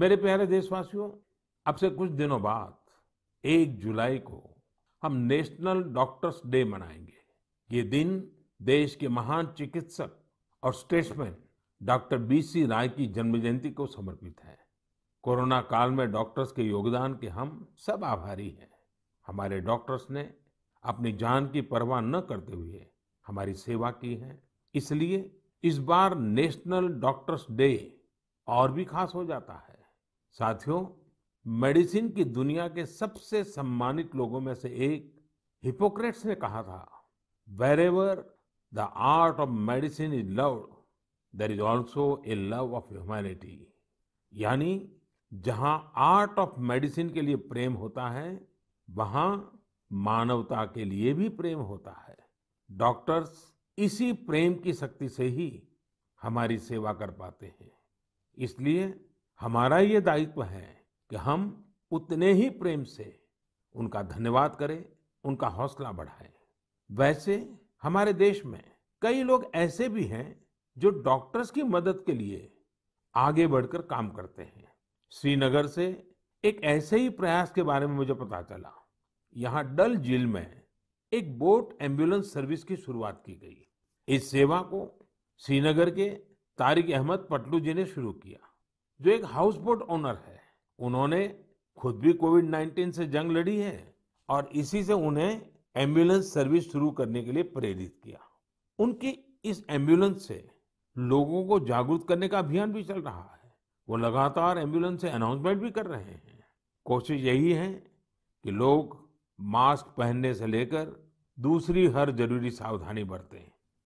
मेरे प्यारे देशवासियों अब से कुछ दिनों बाद एक जुलाई को हम नेशनल डॉक्टर्स डे मनाएंगे ये दिन देश के महान चिकित्सक और statesman doctor B C Roy की जन्म जयंती को समर्पित है कोरोना काल में डॉक्टर्स के योगदान के हम सब आभारी हैं हमारे डॉक्टर्स ने अपनी जान की परवाह न करते हुए हमारी सेवा की है इसलिए इस बार नेशनल डॉक्टर्स डे और भी खास हो जाता है साथियों मेडिसिन की दुनिया के सबसे सम्मानित लोगों में से एक हिपोक्रेट्स ने कहा था wherever the art of medicine is love there is also a love of humanity यानी जहां आर्ट ऑफ मेडिसिन के लिए प्रेम होता है वहां मानवता के लिए भी प्रेम होता है डॉक्टर्स इसी प्रेम की शक्ति से ही हमारी सेवा कर पाते हैं इसलिए हमारा ये दायित्व है कि हम उतने ही प्रेम से उनका धन्यवाद करें उनका हौसला बढ़ाएं वैसे हमारे देश में कई लोग ऐसे भी हैं जो डॉक्टर्स की मदद के लिए आगे बढ़कर काम करते हैं श्रीनगर से एक ऐसे ही प्रयास के बारे में मुझे पता चला यहाँ डल झील में एक बोट एम्बुलेंस सर्विस की शुरुआत की गई इस सेवा को श्रीनगर के तारिक अहमद पटलू जी ने शुरू किया जो एक हाउस बोट ओनर है उन्होंने खुद भी कोविड 19 से जंग लड़ी है और इसी से उन्हें एम्बुलेंस सर्विस शुरू करने के लिए प्रेरित किया उनकी इस एम्बुलेंस से लोगों को जागरूक करने का अभियान भी चल रहा है वो लगातार एम्बुलेंस से अनाउंसमेंट भी कर रहे हैं कोशिश यही है कि लोग मास्क पहनने से लेकर दूसरी हर जरूरी सावधानी बरतें